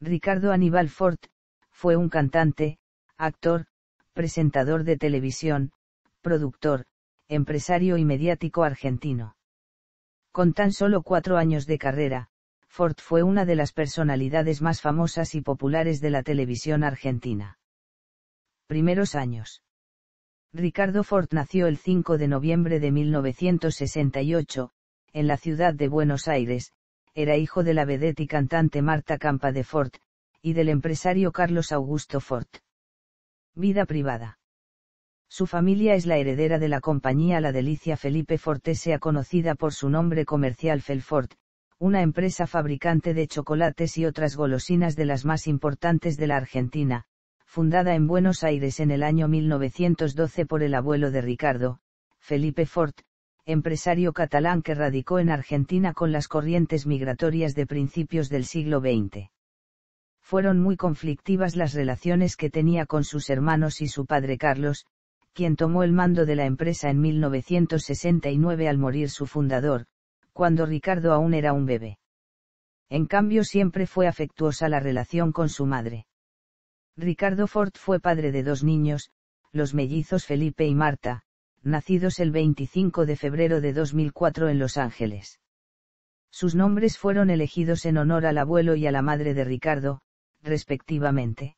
Ricardo Aníbal Ford, fue un cantante, actor, presentador de televisión, productor, empresario y mediático argentino. Con tan solo cuatro años de carrera, Ford fue una de las personalidades más famosas y populares de la televisión argentina. Primeros años. Ricardo Ford nació el 5 de noviembre de 1968, en la ciudad de Buenos Aires, era hijo de la vedette y cantante Marta Campa de Fort, y del empresario Carlos Augusto Fort. Vida privada. Su familia es la heredera de la compañía La Delicia Felipe sea conocida por su nombre comercial Felfort, una empresa fabricante de chocolates y otras golosinas de las más importantes de la Argentina, fundada en Buenos Aires en el año 1912 por el abuelo de Ricardo, Felipe Fort, empresario catalán que radicó en Argentina con las corrientes migratorias de principios del siglo XX. Fueron muy conflictivas las relaciones que tenía con sus hermanos y su padre Carlos, quien tomó el mando de la empresa en 1969 al morir su fundador, cuando Ricardo aún era un bebé. En cambio siempre fue afectuosa la relación con su madre. Ricardo Ford fue padre de dos niños, los mellizos Felipe y Marta, nacidos el 25 de febrero de 2004 en Los Ángeles. Sus nombres fueron elegidos en honor al abuelo y a la madre de Ricardo, respectivamente.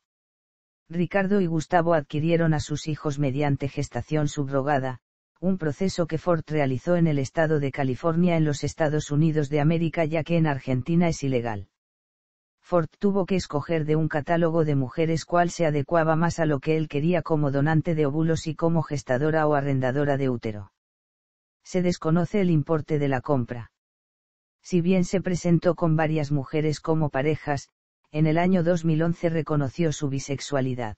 Ricardo y Gustavo adquirieron a sus hijos mediante gestación subrogada, un proceso que Ford realizó en el estado de California en los Estados Unidos de América ya que en Argentina es ilegal. Ford tuvo que escoger de un catálogo de mujeres cuál se adecuaba más a lo que él quería como donante de óvulos y como gestadora o arrendadora de útero. Se desconoce el importe de la compra. Si bien se presentó con varias mujeres como parejas, en el año 2011 reconoció su bisexualidad.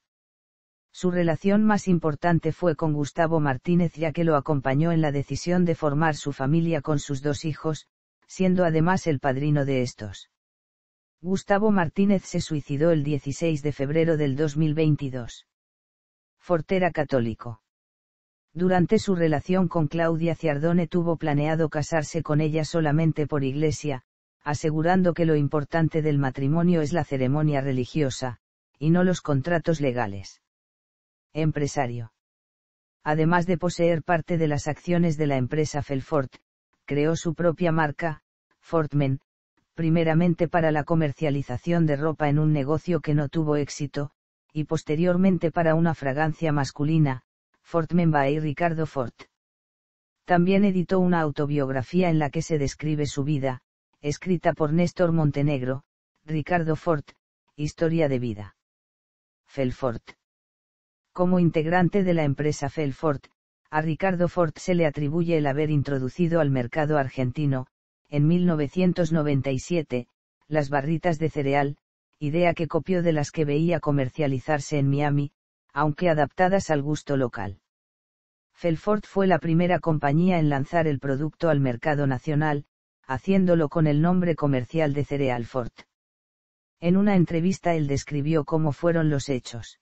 Su relación más importante fue con Gustavo Martínez ya que lo acompañó en la decisión de formar su familia con sus dos hijos, siendo además el padrino de estos. Gustavo Martínez se suicidó el 16 de febrero del 2022. Fortera católico. Durante su relación con Claudia Ciardone tuvo planeado casarse con ella solamente por iglesia, asegurando que lo importante del matrimonio es la ceremonia religiosa, y no los contratos legales. Empresario. Además de poseer parte de las acciones de la empresa Felfort, creó su propia marca, Fortmen primeramente para la comercialización de ropa en un negocio que no tuvo éxito, y posteriormente para una fragancia masculina, Memba y Ricardo Fort. También editó una autobiografía en la que se describe su vida, escrita por Néstor Montenegro, Ricardo Fort, Historia de vida. Felfort. Como integrante de la empresa Felfort, a Ricardo Fort se le atribuye el haber introducido al mercado argentino, en 1997, las barritas de cereal, idea que copió de las que veía comercializarse en Miami, aunque adaptadas al gusto local. Felford fue la primera compañía en lanzar el producto al mercado nacional, haciéndolo con el nombre comercial de Cereal Fort. En una entrevista él describió cómo fueron los hechos.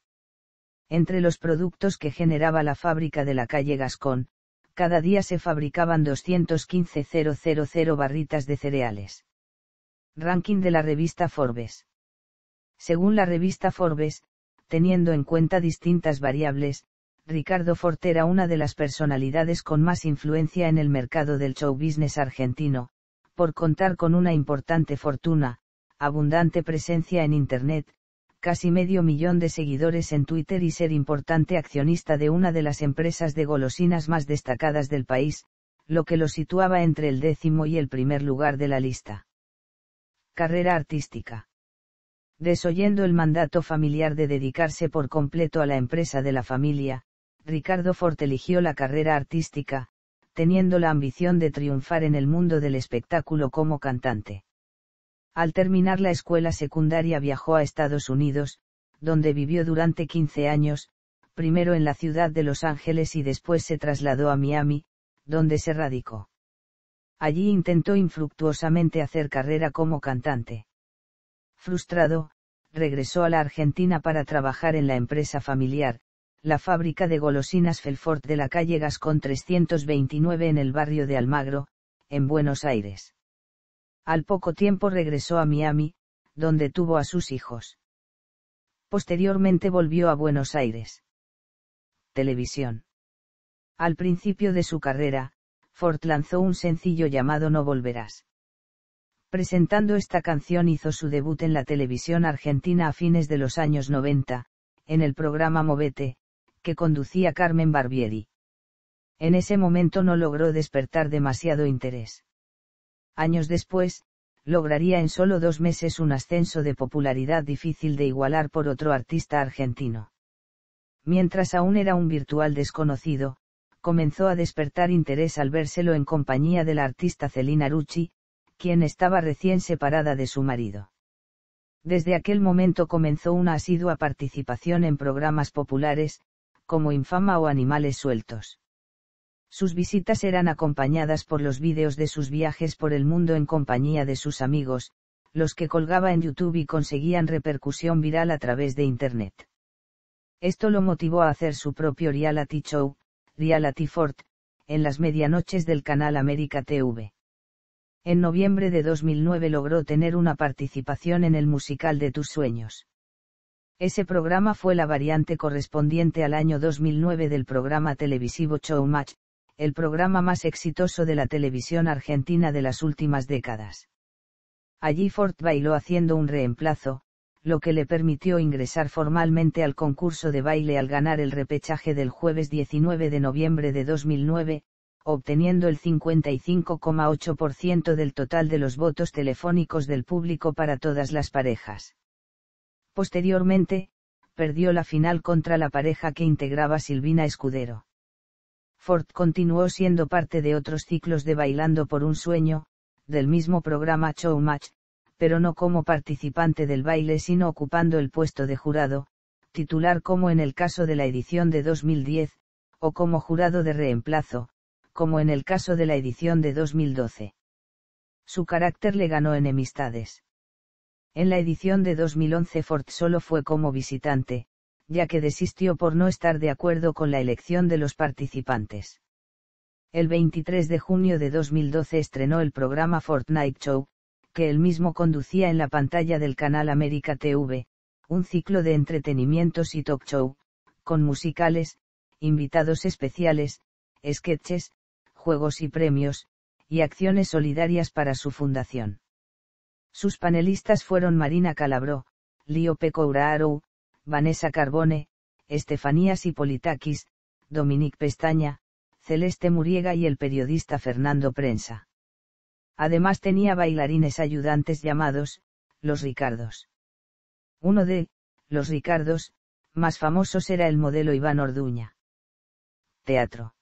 Entre los productos que generaba la fábrica de la calle Gascón, cada día se fabricaban 215.000 barritas de cereales. Ranking de la revista Forbes. Según la revista Forbes, teniendo en cuenta distintas variables, Ricardo Forte era una de las personalidades con más influencia en el mercado del show business argentino, por contar con una importante fortuna, abundante presencia en Internet, casi medio millón de seguidores en Twitter y ser importante accionista de una de las empresas de golosinas más destacadas del país, lo que lo situaba entre el décimo y el primer lugar de la lista. Carrera artística. Desoyendo el mandato familiar de dedicarse por completo a la empresa de la familia, Ricardo Fort eligió la carrera artística, teniendo la ambición de triunfar en el mundo del espectáculo como cantante. Al terminar la escuela secundaria viajó a Estados Unidos, donde vivió durante 15 años, primero en la ciudad de Los Ángeles y después se trasladó a Miami, donde se radicó. Allí intentó infructuosamente hacer carrera como cantante. Frustrado, regresó a la Argentina para trabajar en la empresa familiar, la fábrica de golosinas Felfort de la calle Gascon 329 en el barrio de Almagro, en Buenos Aires. Al poco tiempo regresó a Miami, donde tuvo a sus hijos. Posteriormente volvió a Buenos Aires. Televisión. Al principio de su carrera, Ford lanzó un sencillo llamado No Volverás. Presentando esta canción hizo su debut en la televisión argentina a fines de los años 90, en el programa Movete, que conducía Carmen Barbieri. En ese momento no logró despertar demasiado interés. Años después, lograría en solo dos meses un ascenso de popularidad difícil de igualar por otro artista argentino. Mientras aún era un virtual desconocido, comenzó a despertar interés al vérselo en compañía de la artista Celina Rucci, quien estaba recién separada de su marido. Desde aquel momento comenzó una asidua participación en programas populares, como Infama o Animales Sueltos. Sus visitas eran acompañadas por los vídeos de sus viajes por el mundo en compañía de sus amigos, los que colgaba en YouTube y conseguían repercusión viral a través de Internet. Esto lo motivó a hacer su propio reality show, Reality Fort, en las medianoches del canal América TV. En noviembre de 2009 logró tener una participación en el musical de Tus Sueños. Ese programa fue la variante correspondiente al año 2009 del programa televisivo Showmatch, el programa más exitoso de la televisión argentina de las últimas décadas. Allí Ford bailó haciendo un reemplazo, lo que le permitió ingresar formalmente al concurso de baile al ganar el repechaje del jueves 19 de noviembre de 2009, obteniendo el 55,8% del total de los votos telefónicos del público para todas las parejas. Posteriormente, perdió la final contra la pareja que integraba Silvina Escudero. Ford continuó siendo parte de otros ciclos de Bailando por un Sueño, del mismo programa Showmatch, pero no como participante del baile sino ocupando el puesto de jurado, titular como en el caso de la edición de 2010, o como jurado de reemplazo, como en el caso de la edición de 2012. Su carácter le ganó enemistades. En la edición de 2011 Ford solo fue como visitante, ya que desistió por no estar de acuerdo con la elección de los participantes. El 23 de junio de 2012 estrenó el programa Fortnite Show, que él mismo conducía en la pantalla del canal América TV, un ciclo de entretenimientos y talk show, con musicales, invitados especiales, sketches, juegos y premios, y acciones solidarias para su fundación. Sus panelistas fueron Marina Calabró, lío Couraarou, Vanessa Carbone, Estefanías Sipolitakis, Dominique Pestaña, Celeste Muriega y el periodista Fernando Prensa. Además tenía bailarines ayudantes llamados, los Ricardos. Uno de, los Ricardos, más famosos era el modelo Iván Orduña. Teatro.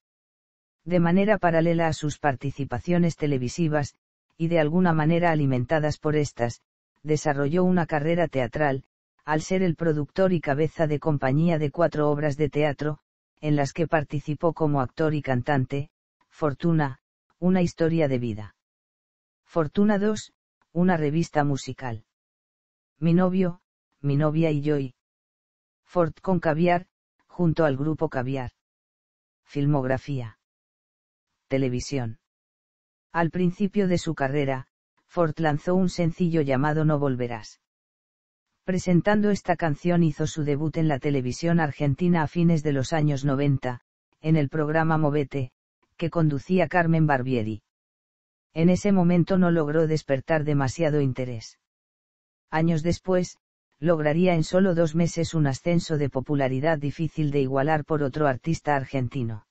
De manera paralela a sus participaciones televisivas, y de alguna manera alimentadas por estas, desarrolló una carrera teatral, al ser el productor y cabeza de compañía de cuatro obras de teatro, en las que participó como actor y cantante, Fortuna, una historia de vida. Fortuna 2, una revista musical. Mi novio, mi novia y yo y Fort con Caviar, junto al grupo Caviar. Filmografía. Televisión. Al principio de su carrera, Fort lanzó un sencillo llamado No Volverás. Presentando esta canción hizo su debut en la televisión argentina a fines de los años 90, en el programa Movete, que conducía Carmen Barbieri. En ese momento no logró despertar demasiado interés. Años después, lograría en solo dos meses un ascenso de popularidad difícil de igualar por otro artista argentino.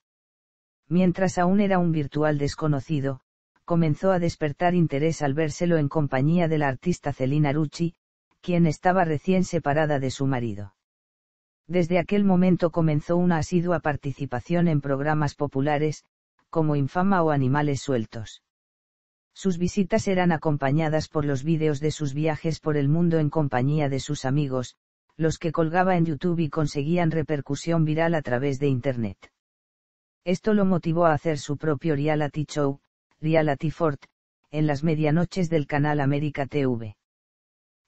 Mientras aún era un virtual desconocido, comenzó a despertar interés al vérselo en compañía de la artista Celina Rucci, quien estaba recién separada de su marido. Desde aquel momento comenzó una asidua participación en programas populares, como Infama o Animales Sueltos. Sus visitas eran acompañadas por los vídeos de sus viajes por el mundo en compañía de sus amigos, los que colgaba en YouTube y conseguían repercusión viral a través de Internet. Esto lo motivó a hacer su propio reality show, Reality Fort, en las medianoches del canal América TV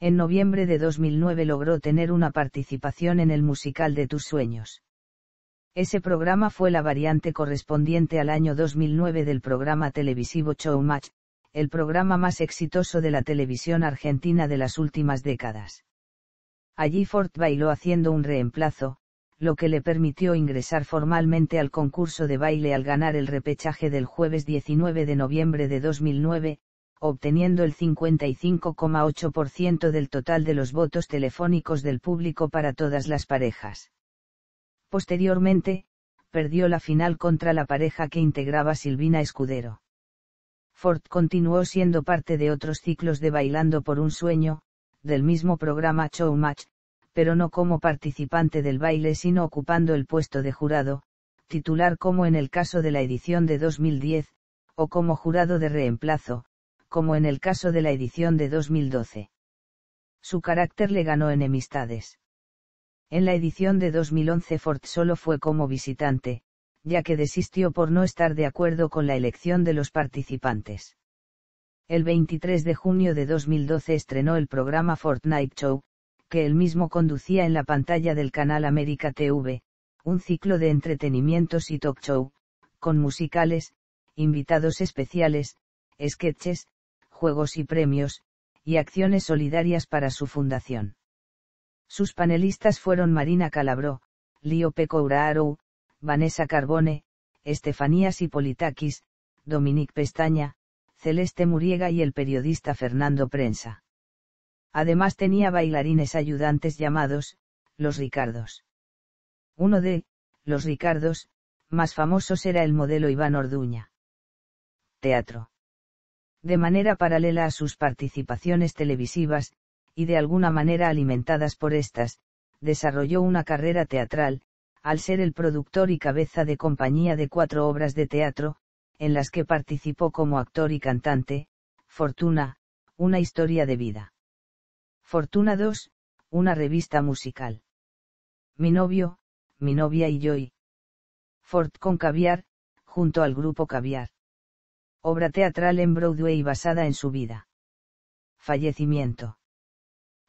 en noviembre de 2009 logró tener una participación en el musical de tus sueños. Ese programa fue la variante correspondiente al año 2009 del programa televisivo Showmatch, el programa más exitoso de la televisión argentina de las últimas décadas. Allí Ford bailó haciendo un reemplazo, lo que le permitió ingresar formalmente al concurso de baile al ganar el repechaje del jueves 19 de noviembre de 2009, obteniendo el 55,8% del total de los votos telefónicos del público para todas las parejas. Posteriormente, perdió la final contra la pareja que integraba Silvina Escudero. Ford continuó siendo parte de otros ciclos de Bailando por un Sueño, del mismo programa Showmatch, pero no como participante del baile sino ocupando el puesto de jurado, titular como en el caso de la edición de 2010, o como jurado de reemplazo, como en el caso de la edición de 2012. Su carácter le ganó enemistades. En la edición de 2011 Ford solo fue como visitante, ya que desistió por no estar de acuerdo con la elección de los participantes. El 23 de junio de 2012 estrenó el programa Fortnite Show, que él mismo conducía en la pantalla del canal América TV, un ciclo de entretenimientos y talk show, con musicales, invitados especiales, sketches, juegos y premios, y acciones solidarias para su fundación. Sus panelistas fueron Marina Calabró, Lío Pecouraarou, Vanessa Carbone, Estefanías Sipolitakis, Dominique Pestaña, Celeste Muriega y el periodista Fernando Prensa. Además tenía bailarines ayudantes llamados, los Ricardos. Uno de, los Ricardos, más famosos era el modelo Iván Orduña. Teatro de manera paralela a sus participaciones televisivas, y de alguna manera alimentadas por estas, desarrolló una carrera teatral, al ser el productor y cabeza de compañía de cuatro obras de teatro, en las que participó como actor y cantante, Fortuna, una historia de vida. Fortuna 2, una revista musical. Mi novio, mi novia y yo y Fort con Caviar, junto al grupo Caviar. Obra teatral en Broadway basada en su vida. Fallecimiento.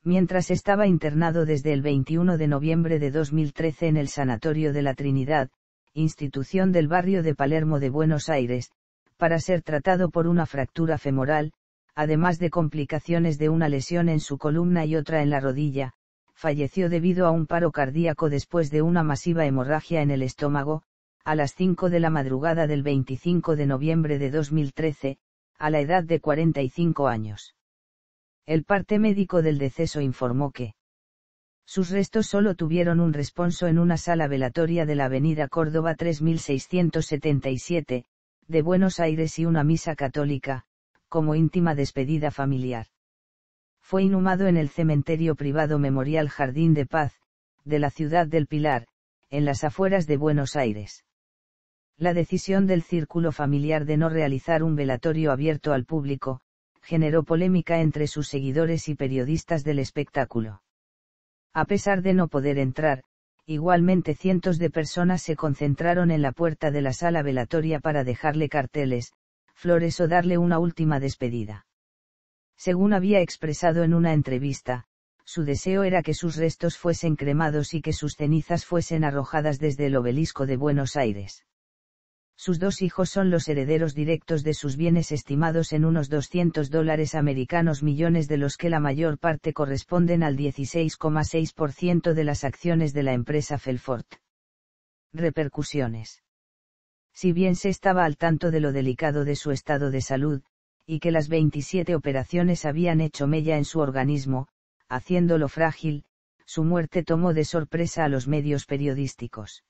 Mientras estaba internado desde el 21 de noviembre de 2013 en el Sanatorio de la Trinidad, institución del barrio de Palermo de Buenos Aires, para ser tratado por una fractura femoral, además de complicaciones de una lesión en su columna y otra en la rodilla, falleció debido a un paro cardíaco después de una masiva hemorragia en el estómago, a las 5 de la madrugada del 25 de noviembre de 2013, a la edad de 45 años. El parte médico del deceso informó que sus restos solo tuvieron un responso en una sala velatoria de la avenida Córdoba 3677, de Buenos Aires y una misa católica, como íntima despedida familiar. Fue inhumado en el cementerio privado Memorial Jardín de Paz, de la ciudad del Pilar, en las afueras de Buenos Aires. La decisión del círculo familiar de no realizar un velatorio abierto al público, generó polémica entre sus seguidores y periodistas del espectáculo. A pesar de no poder entrar, igualmente cientos de personas se concentraron en la puerta de la sala velatoria para dejarle carteles, flores o darle una última despedida. Según había expresado en una entrevista, su deseo era que sus restos fuesen cremados y que sus cenizas fuesen arrojadas desde el obelisco de Buenos Aires. Sus dos hijos son los herederos directos de sus bienes estimados en unos 200 dólares americanos millones de los que la mayor parte corresponden al 16,6% de las acciones de la empresa Felfort. Repercusiones. Si bien se estaba al tanto de lo delicado de su estado de salud, y que las 27 operaciones habían hecho mella en su organismo, haciéndolo frágil, su muerte tomó de sorpresa a los medios periodísticos.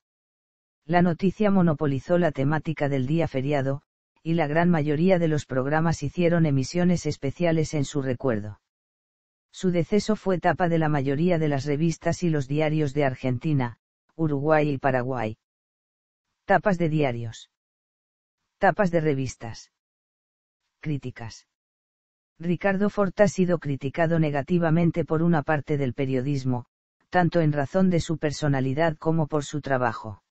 La noticia monopolizó la temática del día feriado, y la gran mayoría de los programas hicieron emisiones especiales en su recuerdo. Su deceso fue tapa de la mayoría de las revistas y los diarios de Argentina, Uruguay y Paraguay. Tapas de diarios. Tapas de revistas. Críticas. Ricardo Fort ha sido criticado negativamente por una parte del periodismo, tanto en razón de su personalidad como por su trabajo.